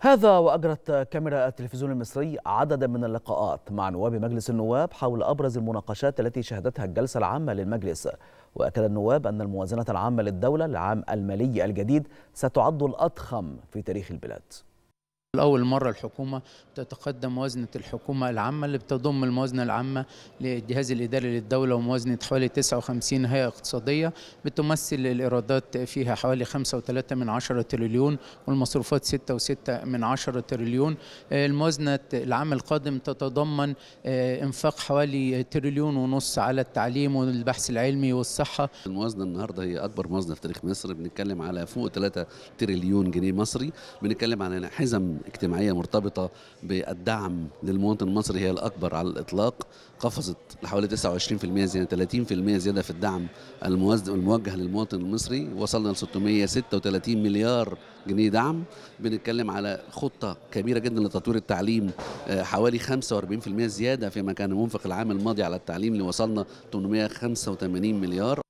هذا وأجرت كاميرا التلفزيون المصري عددا من اللقاءات مع نواب مجلس النواب حول أبرز المناقشات التي شهدتها الجلسة العامة للمجلس وأكد النواب أن الموازنة العامة للدولة للعام المالي الجديد ستعد الأضخم في تاريخ البلاد لأول مرة الحكومة تتقدم موازنة الحكومة العامة اللي بتضم الموازنة العامة للجهاز الإداري للدولة وموازنة حوالي 59 هيئة اقتصادية بتمثل الإيرادات فيها حوالي 5.3 من 10 تريليون والمصروفات 6.6 من 10 تريليون الموازنة العام القادم تتضمن آه، إنفاق حوالي تريليون ونص على التعليم والبحث العلمي والصحة الموازنة النهاردة هي أكبر موازنة في تاريخ مصر بنتكلم على فوق 3 تريليون جنيه مصري بنتكلم على حزم اجتماعيه مرتبطه بالدعم للمواطن المصري هي الاكبر على الاطلاق قفزت لحوالي 29% زياده 30% زياده في الدعم الموجه للمواطن المصري وصلنا ل 636 مليار جنيه دعم بنتكلم على خطه كبيره جدا لتطوير التعليم آه، حوالي 45% زياده فيما كان منفق العام الماضي على التعليم اللي وصلنا 885 مليار